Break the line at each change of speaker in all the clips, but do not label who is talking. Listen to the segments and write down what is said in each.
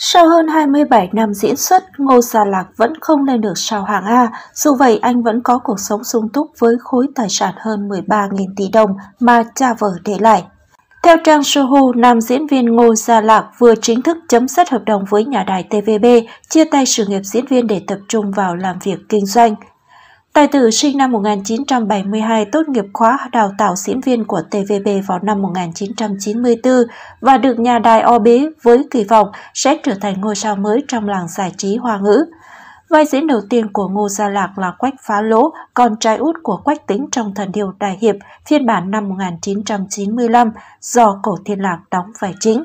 Sau hơn 27 năm diễn xuất, Ngô Gia Lạc vẫn không lên được sao hàng A, dù vậy anh vẫn có cuộc sống sung túc với khối tài sản hơn 13.000 tỷ đồng mà cha vợ để lại. Theo trang Sohu, nam diễn viên Ngô Gia Lạc vừa chính thức chấm dứt hợp đồng với nhà đài TVB, chia tay sự nghiệp diễn viên để tập trung vào làm việc kinh doanh. Tài tử sinh năm 1972 tốt nghiệp khóa đào tạo diễn viên của TVB vào năm 1994 và được nhà đài o bế với kỳ vọng sẽ trở thành ngôi sao mới trong làng giải trí hoa ngữ. Vai diễn đầu tiên của Ngô Gia Lạc là Quách Phá Lỗ, con trai út của Quách Tính trong Thần Điều Đại Hiệp phiên bản năm 1995 do Cổ Thiên Lạc đóng vai chính.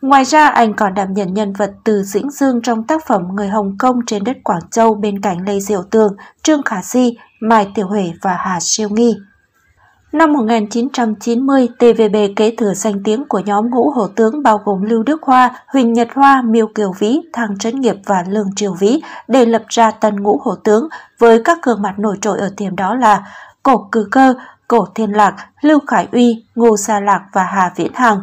Ngoài ra, anh còn đảm nhận nhân vật từ Dĩnh Dương trong tác phẩm Người Hồng Kông trên đất Quảng Châu bên cạnh Lê Diệu Tường, Trương Khả Di, Mai Tiểu Huệ và Hà Siêu Nghi. Năm 1990, TVB kế thừa danh tiếng của nhóm ngũ hổ tướng bao gồm Lưu Đức Hoa, Huỳnh Nhật Hoa, Miêu Kiều Vĩ, Thang Trấn Nghiệp và Lương Triều Vĩ để lập ra tân ngũ hổ tướng với các gương mặt nổi trội ở tiềm đó là Cổ Cử Cơ, Cổ Thiên Lạc, Lưu Khải Uy, Ngô Sa Lạc và Hà Viễn Hằng.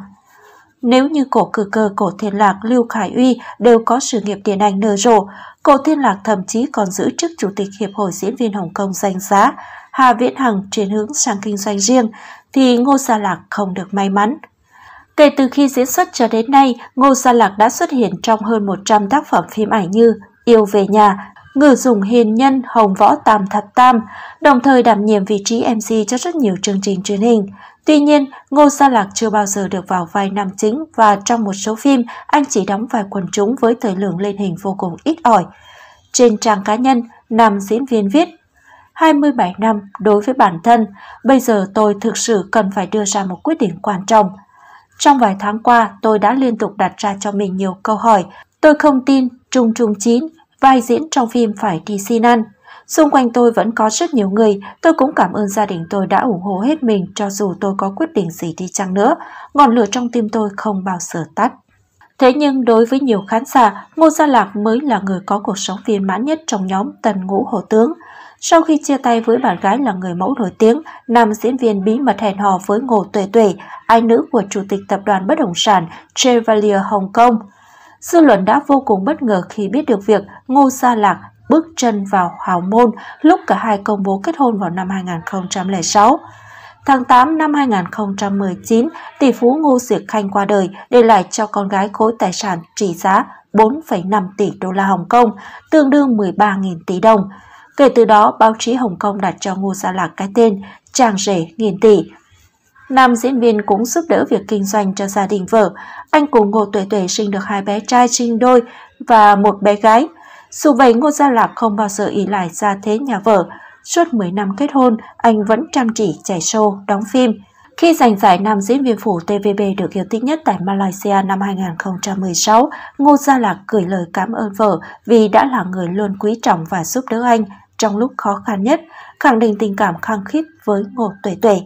Nếu như cổ cử cơ cổ thiên lạc Lưu Khải Uy đều có sự nghiệp điện ảnh nở rộ, cổ thiên lạc thậm chí còn giữ chức Chủ tịch Hiệp hội Diễn viên Hồng Kông danh giá, Hà Viễn Hằng chuyển hướng sang kinh doanh riêng, thì Ngô Gia Lạc không được may mắn. Kể từ khi diễn xuất cho đến nay, Ngô Gia Lạc đã xuất hiện trong hơn 100 tác phẩm phim ảnh như Yêu về nhà, ngự dùng hiền nhân Hồng Võ Tam Thập Tam, đồng thời đảm nhiệm vị trí MC cho rất nhiều chương trình truyền hình. Tuy nhiên, Ngô Gia Lạc chưa bao giờ được vào vai nam chính và trong một số phim, anh chỉ đóng vai quần chúng với thời lượng lên hình vô cùng ít ỏi. Trên trang cá nhân, nam diễn viên viết 27 năm đối với bản thân, bây giờ tôi thực sự cần phải đưa ra một quyết định quan trọng. Trong vài tháng qua, tôi đã liên tục đặt ra cho mình nhiều câu hỏi. Tôi không tin Trung Trung Chín vai diễn trong phim phải đi xin ăn. Xung quanh tôi vẫn có rất nhiều người, tôi cũng cảm ơn gia đình tôi đã ủng hộ hết mình cho dù tôi có quyết định gì đi chăng nữa, ngọn lửa trong tim tôi không bao giờ tắt. Thế nhưng đối với nhiều khán giả, Ngô Gia Lạc mới là người có cuộc sống viên mãn nhất trong nhóm Tần Ngũ Hổ Tướng. Sau khi chia tay với bạn gái là người mẫu nổi tiếng, nam diễn viên bí mật hẹn hò với Ngô Tuệ Tuệ, ai nữ của chủ tịch tập đoàn bất động sản Chevalier Hồng Kông – Dư luận đã vô cùng bất ngờ khi biết được việc Ngô Gia Lạc bước chân vào hào môn lúc cả hai công bố kết hôn vào năm 2006. Tháng 8 năm 2019, tỷ phú Ngô Diệc Khanh qua đời, để lại cho con gái khối tài sản trị giá 4,5 tỷ đô la Hồng Kông, tương đương 13.000 tỷ đồng. Kể từ đó, báo chí Hồng Kông đặt cho Ngô Gia Lạc cái tên chàng rể nghìn tỷ Nam diễn viên cũng giúp đỡ việc kinh doanh cho gia đình vợ. Anh cùng Ngô Tuệ Tuệ sinh được hai bé trai sinh đôi và một bé gái. Dù vậy, Ngô Gia Lạc không bao giờ ý lại ra thế nhà vợ. Suốt 10 năm kết hôn, anh vẫn chăm chỉ chạy show, đóng phim. Khi giành giải nam diễn viên phủ TVB được yêu thích nhất tại Malaysia năm 2016, Ngô Gia Lạc gửi lời cảm ơn vợ vì đã là người luôn quý trọng và giúp đỡ anh trong lúc khó khăn nhất, khẳng định tình cảm khăng khít với Ngô Tuệ Tuệ.